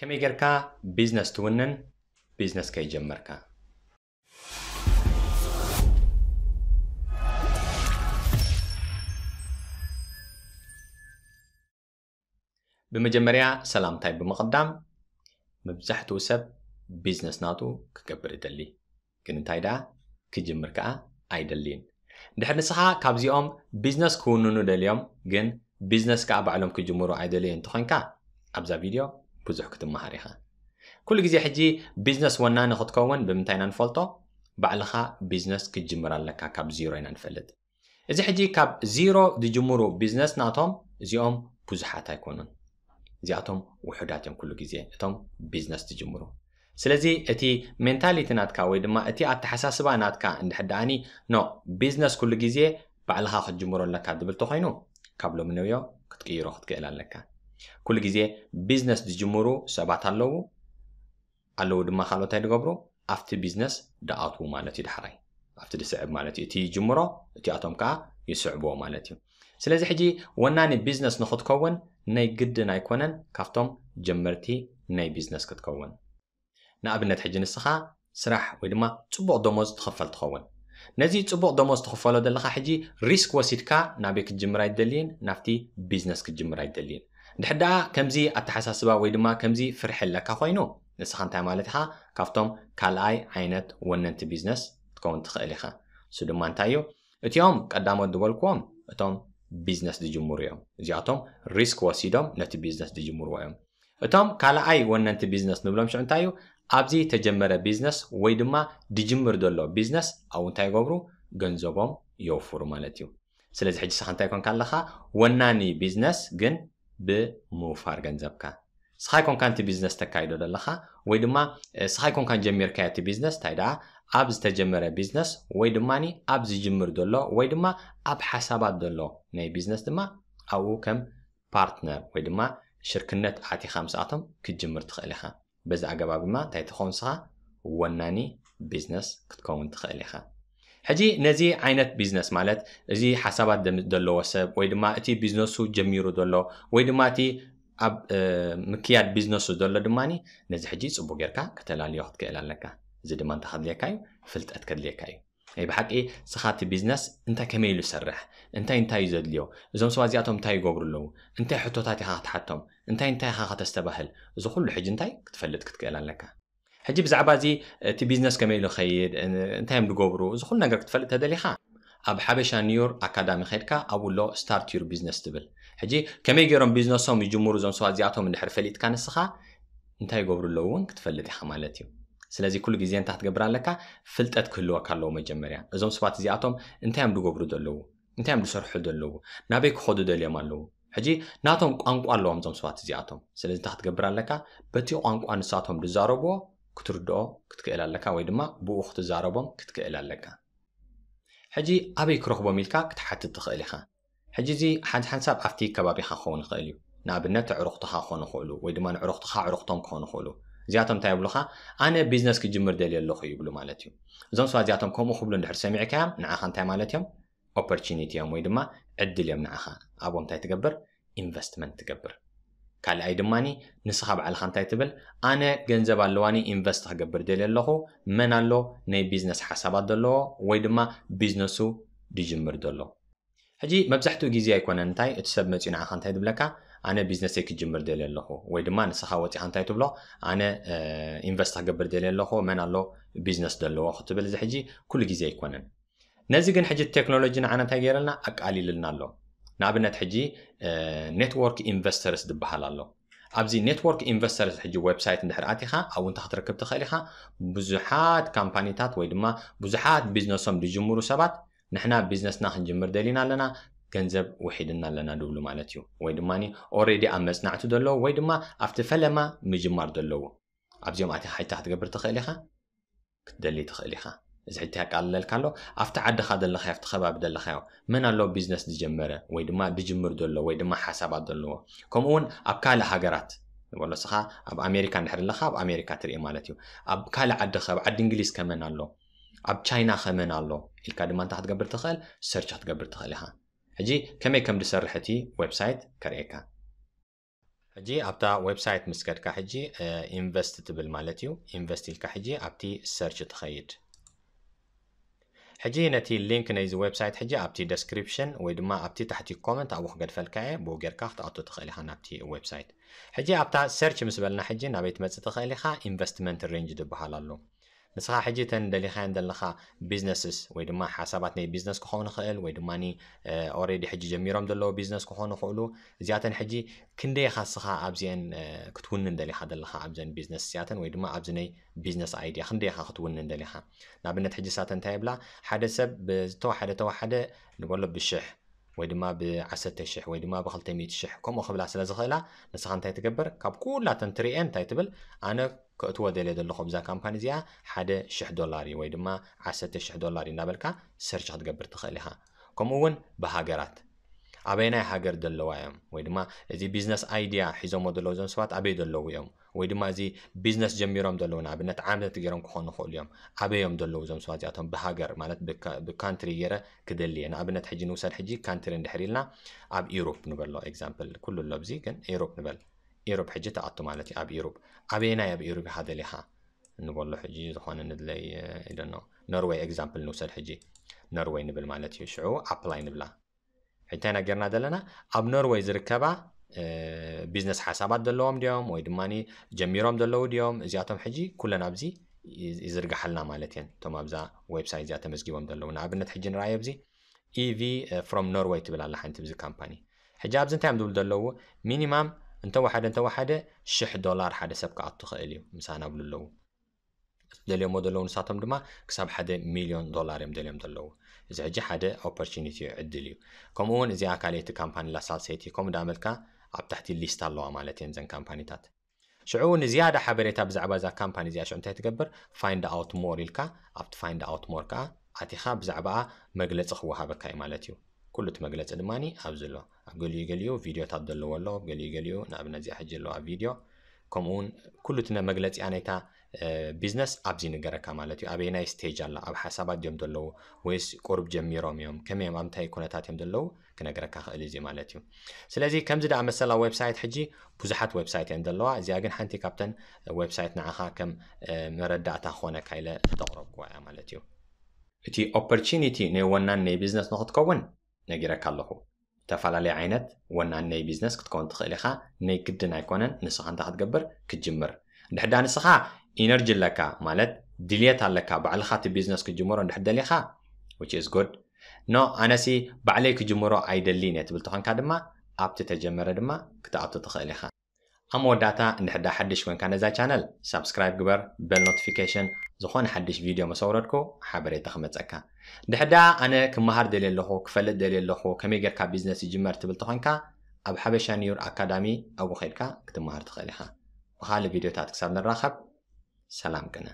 ከመይ ጌርካ ቢዝነስ ትውንን ቢዝነስ ከይጀመርካ ብመጀመርያ ሰላምታይ ብምቕዳም መብዛሕትኡ ሰብ ቢዝነስ ናቱ ክገብር ይደሊ ግን እንታይ ደኣ ክጅምር ከዓ ኣይደሊን ድሕሪ ንስኻ ካብዚኦም ቢዝነስ ክውንኑ ደልዮም ግን ቢዝነስ ከዓ ባዕሎም ክጅምሩ ኣይደልዩ እንተኮንካ ኣብዛ ቪድዮ ብዙሕ ክትመሃር ኢኻ ኩሉ ግዜ ሕጂ ቢዝነስ ወናኒ ክትከውን ብምንታይ ኢና ንፈልጦ ባዕልኻ ቢዝነስ ክጅምር ኣለካ ካብ ዚሮ ኢና ንፈልጥ እዚ ሕጂ ካብ ዚሮ ዝጅምሩ ቢዝነስ ናቶም እዚኦም ብዙሓት ኣይኮኑን እዚኣቶም ውሑዳት እዮም ኩሉ ግዜ እቶም ቢዝነስ ትጅምሩ ስለዚ እቲ ሜንታሊቲ ናትካ ወይ ድማ እቲ ኣተሓሳስባ ናትካ እንድሕር ደኣኒ ኖ ቢዝነስ ኩሉ ግዜ ባዕልኻ ክትጅምሮ ኣለካ ዝብል ተኮይኑ ካብ ሎሚ ንብዮ ክትቅይሮ ክትክእል ኣለካ ኩሉ ግዜ ቢዝነስ ዝጅምሩ ሰባት ኣለው ኣለው ድማ ካልኦ እንታይ ድገብሩ ኣብቲ ቢዝነስ ደኣትዉ ማለት እዩ ድሓራይ ኣብቲ ድስዕብ ማለት እዩ እቲ ጅምሮ እቲኣቶም ከዓ ይስዕብዎ ማለት እዩ ስለዚ ሕጂ ወናኒ ቢዝነስ ንኽትከውን ናይ ግድን ኣይኮነን ካብቶም ጀመርቲ ናይ ቢዝነስ ክትከውን ንኣብነት ሕጂ ንስኻ ስራሕ ወይ ድማ ፅቡቅ ደሞ ዝትኽፈል ትኸውን ነዚ ፅቡቅ ደሞ ዝትኽፈሎ ዘለካ ሕጂ ሪስክ ወሲድካ ናበይ ክትጅምራ ይትደልዩን ናፍቲ ቢዝነስ ክትጅምራ ይደልዩን ንድሕር ደኣ ከምዚ ኣተሓሳስባ ወይ ድማ ከምዚ ፍርሒ ኣለካ ኮይኑ ንስኻ እንታይ ማለት ኢኻ ካብቶም ካልኣይ ዓይነት ወነንቲ ቢዝነስ ክትከውን ትኽእል ኢኻ እሱ ድማ እንታይ እዩ እቲኦም ቀዳሞት ዝበልክዎም እቶም ቢዝነስ ዝጅምሩ እዮም እዚኣቶም ሪስክ ወሲዶም ነቲ ቢዝነስ ዝጅምርዎ እዮም እቶም ካልኣይ ወነንቲ ቢዝነስ ንብሎም ሽዑ እንታይ እዩ ኣብዚ ተጀመረ ቢዝነስ ወይ ድማ ድጅምር ዘሎ ቢዝነስ ኣብኡ እንታይ ይገብሩ ገንዘቦም የወፍሩ ማለት እዩ ስለዚ ሕጂ ስኻ እንታይ ኮንካ ኣለካ ወናኒ ቢዝነስ ግን ብምውፋር ገንዘብካ ስኻይ ኮንካ ንቲ ቢዝነስ ተካይዶ ዘለካ ወይ ድማ ስኻይ ኮንካ ጀሚርካዮ እቲ ቢዝነስ እንታይ ደኣ ኣብ ዝተጀመረ ቢዝነስ ወይ ድማ ኣብ ዝጅምር ዘሎ ወይ ድማ ኣብ ሓሳባት ዘሎ ናይ ቢዝነስ ድማ ኣብኡ ከም ፓርትነር ወይ ድማ ሽርክነት ኣቲኻ ምስኣቶም ክጅምር ትኽእል ኢኻ በዚ ኣገባብ ድማ እንታይ ትኸውን ስኻ ወናኒ ቢዝነስ ክትከውን ትኽእል ኢኻ ሕጂ ነዚ ዓይነት ቢዝነስ ማለት እዚ ሓሳባት ዘለዎ ሰብ ወይ ድማ እቲ ቢዝነሱ ጀሚሩ ዘሎ ወይ ድማ እቲ ኣብ ምክያድ ቢዝነሱ ዘሎ ድማ ነዚ ሕጂ ፅቡቅ ጌርካ ከተላለዮ ክትክእል ኣለካ እዚ ድማ እንተከድልየካ እዩ ፍልጠት ከድልየካ እዩ ናይ ብሓቂ ስኻ እቲ ቢዝነስ እንታይ ከመይ ኢሉ ይሰርሕ እንታይ እንታይ እዩ ዘድልዮ እዞም ሰባ እዚኣቶም እንታይ ይገብሩ ኣለዉ እንታይ ሕቶታት ኢካ ክትሓቶም እንታይ እንታይ ኢኻ ከተስተባህል እዚ ኩሉ ሕጂ እንታይ ክትፈልጥ ክትክእል ኣለካ حجي بزعبازي تي بيزنس كمي لو خيد انت هم لقوبرو زخول نقرك تفلت هذا ليخا اب حبشا نيور اكادامي خيدكا او لو ستارت يور بيزنس تبل حجي كمي جيرون بيزنس هم يجمور زون سوا زياتهم من حرفة ليتكا نسخا انت هاي قوبرو لوون كتفلت ليخا مالاتيو سلازي كل جزيان تحت قبران لكا فلتت كلو اكالو مجمريا زون سوا زياتهم انت هم لقوبرو دلو انت هم لسرحو دلو نابي كخودو دليا مالو حجي ناتهم قوانقوان لوهم زون سوا زياتهم سلازي تحت قبران لكا بتيو قوانقوان ساتهم لزاروبو ክትርድኦ ክትክእል ኣለካ ወይ ድማ ብኡ ክትዛረቦም ክትክእል ኣለካ ሕጂ ኣበይ ክረኽቦም ኢልካ ክትሓትት ትኽእል ኢኻ ሕጂ እዚ ሓንቲ ሓንሳብ ኣብቲ ከባቢኻ ክኸውን ይኽእል እዩ ንኣብነት ዕሩኽትኻ ክኾኑ ይኽእሉ ወይ ድማ ንዕሩኽትኻ ዕሩኽቶም ክኾኑ ይኽእሉ እዚኣቶም እንታይ ይብሉኻ ኣነ ቢዝነስ ክጅምር ደልየ ኣለኹ ይብሉ ማለት እዩ እዞም ሰባት እዚኣቶም ከምኡ ክብሉ እንድሕር ሰሚዕካዮም ንዓኻ እንታይ ማለት እዮም ኦፖርቹኒቲ እዮም ወይ ድማ ዕድል እዮም ንዓኻ ኣብኦም እንታይ ትገብር ኢንቨስትመንት ትገብር ካልኣይ ድማኒ ንስኻ በዓልካ እንታይ ትብል ኣነ ገንዘብ ኣለዋኒ ኢንቨስት ክገብር ደልየ ኣለኹ መን ኣሎ ናይ ቢዝነስ ሓሳባት ዘለዎ ወይ ድማ ቢዝነሱ ድጅምር ዘሎ ሕጂ መብዛሕትኡ ግዜ ኣይኮነ እንታይ እቲ ሰብ መፅኡ ንዓኻ እንታይ ትብለካ ኣነ ቢዝነሰይ ክጅምር ደልየ ኣለኹ ወይ ድማ ንስኻ ወፂኻ እንታይ ትብሎ ኣነ ኢንቨስት ክገብር ደልየ ኣለኹ መን ኣሎ ቢዝነስ ዘለዎ ክትብል እዚ ሕጂ ኩሉ ግዜ ኣይኮነን ነዚ ግን ሕጂ ቴክኖሎጂ ንዓነ እንታይ ገይረልና ኣቃሊልልና ኣሎ ንኣብነት ሕጂ ኔትወርክ ኢንቨስተርስ ዝበሃል ኣሎ ኣብዚ ኔትወርክ ኢንቨስተርስ ሕጂ ዌብሳይት እንድሕር ኣትኻ ኣብ ክትረክብ ትኽእል ኢኻ ብዙሓት ካምፓኒታት ወይ ድማ ብዙሓት ቢዝነሶም ዝጅምሩ ሰባት ንሕና ቢዝነስና ክንጅምር ደሊና ኣለና ገንዘብ ውሒድና ኣለና ድብሉ ማለት እዩ ወይ ድማ ኦሬዲ ኣብ መፅናዕቲ ዘለዎ ወይ ድማ ኣብቲ ፈለማ ምጅማር ዘለዎ ኣብዚኦም ኣትኻ ሓይታ ክትገብር ትኽእል ኢኻ ክትደሊ ትኽእል ኢኻ እዚ ሕቲ ያቃልለልካ ኣሎ ኣብቲ ዓድኻ ዘለኻዮ ኣብቲ ከባቢ ዘለኻዮ መን ኣለዎ ቢዝነስ ዝጀመረ ወይ ድማ ዝጅምር ዘሎ ወይ ድማ ሓሳባት ዘለዎ ከምኡ እውን ኣብ ካልእ ሃገራት በሎ ስኻ ኣብ ኣሜሪካ እንድሕር ኣለካ ኣብ ኣሜሪካ ትርኢ ማለት እዩ ኣብ ካልእ ዓድኸ ኣብ ዓዲ እንግሊዝ ከመን ኣሎ ኣብ ቻይና ከመን ኣሎ ኢልካ ድማ እንታ ክትገብር ትኽእል ሰርች ክትገብር ትኽእል ኢኻ ሕጂ ከመይ ከም ዝሰርሕ እቲ ዌብሳይት ከርእየካ ሕጂ ኣብታ ዌብሳይት ምስ ከድካ ሕጂ ኢንቨስት ትብል ማለት እዩ ኢንቨስት ኢልካ ሕጂ ኣብቲ ሰርች ትኸይድ ሕጂ ነቲ ሊንክ ናይዚ ዌብሳይት ሕጂ ኣብቲ ደስክሪፕሽን ወይ ድማ ኣብቲ ታሕቲ ኮመንት ኣብኡ ክገድፈልካየ ብኡ ጌርካ ክትኣቶ ትኽእል ኢኻ ናብቲ ዌብሳይት ሕጂ ኣብታ ሰርች ምስ በልና ሕጂ ናበይ ትመፅእ ትኽእል ኢኻ ኢንቨስትመንት ሬንጅ ዝበሃል ኣሎ ንስኻ ሕጂ እተን ደሊኻዮ ዘለኻ ቢዝነስስ ወይ ድማ ሓሳባት ናይ ቢዝነስ ክኾኑ ይኽእል ወይ ድማ ኦሬዲ ሕጂ ጀሚሮም ዘለዎ ቢዝነስ ክኾኑ ይኽእሉ እዚኣተን ሕጂ ክንደይ ኻ ስኻ ኣብዚአን ክትውንን ደሊኻ ዘለኻ ኣብዘን ቢዝነስ እዚኣተን ወይ ድማ ኣብዚ ናይ ቢዝነስ ኣይድያ ክንደይ ኻ ክትውንን ደሊኻ ንኣብነት ሕጂ ሳተን እንታይ ይብላ ሓደ ሰብ ብዝተወሓደ ተወሓደ ንበሎ ብሽሕ ወይ ድማ ብ10000 ወይ ድማ ብ200000 ከምኡ ክብላ ስለ ዝኽእላ ንስኻ እንታይ ትገብር ካብ ኩላተን ትርአን እንታይ ትብል ኣነ كتو دلي دلو خبزا كامباني زيا حدا شح دولاري ويدما عسات شح دولاري نابلكا سرش حد قبر تخليها كم اون بهاجرات ابينا هاجر دلو ايام ويدما زي بزنس ايديا حزو مودلو زون سوات ابي دلو يوم ويدما زي بزنس جميرم دلو نابنا تعامل تجيرم كون خول يوم ابي يوم دلو زون سوات ياتهم بهاجر مالت بكانتري يرا كدلي انا ابنا تحجي نوصل حجي كانتري ندحريلنا اب ايروب نبلو اكزامبل كل اللوبزي كان ايروب نبلو ኢሮብ ሕጂ ተኣቱ ማለት እዩ ኣብ ኢሮብ ዓበየናይ ኣብ ኢሮብ ሓደ ሊኻ ንበሎ ሕጂ ዝኾነ ንድለይ ኢደኖ ኖርዌይ ኤግዛምፕል ንውሰድ ሕጂ ኖርዌይ ንብል ማለት እዩ ሽዑ ኣፕላይ ንብላ እንታይ ነገርና ዘለና ኣብ ኖርዌይ ዝርከባ ቢዝነስ ሓሳባት ዘለዎም ድዮም ወይ ድማ ጀሚሮም ዘለው ድዮም እዚኣቶም ሕጂ ኩለን ኣብዚ ይዝርግሓልና ማለት እየን እቶም ኣብዛ ዌብሳይት እዚኣ ተመዝጊቦም ዘለዉ ንኣብነት ሕጂ ንርኣዮ ብዚ ኢቪ ፍሮም ኖርዌይ ትብል ኣላ ሓንቲ ብዚ ካምፓኒ ሕጂ ኣብዚ እንታይ እዮም ዝብል ዘለዉ ሚኒማም انت واحد انت واحد شح دولار حدا سبك عطو خيليو مسانا بلولو دليو مو دلو نساتم دما كساب حدا مليون دولار يم دليم دلو إذا جي حدا opportunity عدليو كم اون زي اكالية كامباني لسال سيتي كم داملكا عب تحت الليستا اللو عمالتي انزن كامباني تات شعون زيادة حبريتا بزعبا زا كامباني زي عشان تتقبر find out more لكا عب find out more كا عتيخا بزعبا مجلس خوها بكاي مالتيو ኩሉ እቲ መግለፂ ድማኒ ኣብ ዘሎ ኣብ ገሊኡ ገሊኡ ቪድዮታት ዘለዎ ኣሎ ገሊኡ ገሊኡ ንኣብነት እዚኣ ሕጂ ኣለዋ ቪድዮ ከምኡውን ኩሉ እቲ መግለፂያ ናይታ ቢዝነስ ኣብዚ ንገረካ ማለት እዩ ኣበየናይ ስቴጅ ኣላ ኣብ ሓሳባት ድዮም ዘለዉ ወይስ ቁርብ ጀሚሮም እዮም ከመዮም ኣብ ምንታይ ኩነታት እዮም ዘለዉ ክነገረካ ክእል እዩ ማለት እዩ ስለዚ ከምዚ ደኣ መሰላ ዌብሳይት ሕጂ ብዙሓት ዌብሳይት እየን ዘለዋ እዚኣ ግን ሓንቲ ካብተን ዌብሳይት ንዓኻ ከም መረዳእታ ክኾነካ ኢለ ተቕረብክዋ እያ ማለት እዩ እቲ ኦፖርቹኒቲ ናይ ወናን ናይ ቢዝነስ ንክትከውን ነጊረካ ኣለኹ ዝተፈላለየ ዓይነት ወና ነይ ቢዝነስ ክትከውን ትኽእል ኢካ ነይ ግድን ኣይኮነን ንስኻ እንታይ ክትገብር ክትጅምር ንድሕዳ ንስኻ ኢነርጂ ኣለካ ማለት ድልየት ኣለካ ባዕልካ እቲ ቢዝነስ ክጅምሮ ንድሕደሊ ኢኻ ስ ጎድ ኖ ኣነሲ ባዕለይ ክጅምሮ ኣይደሊ ነ ትብል ተኮንካ ድማ ኣብቲ ተጀመረ ድማ ክትኣቱ ትኽእል ኢኻ ኣብ መወዳታ እንድሕዳ ሓዱሽ ኮይንካ ነዛ ቻነል ብስራ ግበር በል ኖቲካሽን ዝኾነ ሓድሽ ቪድዮ መሰውረድኩ ሓበሬታ ክመፀካ ድሕዳ ኣነ ክመሃር ደልየ ኣለኹ ክፈልጥ ደልየ ኣለኹ ከመይ ጌርካ ቢዝነስ ይጅመር ትብል ተኾንካ ኣብ ሓበሻ ኒውር ኣካዳሚ ኣብኡ ከይድካ ክትመሃር ትኽእል ኢኻ ብካልእ ቪድዮታት ክሳብ ንራኸብ ሰላም ቅነ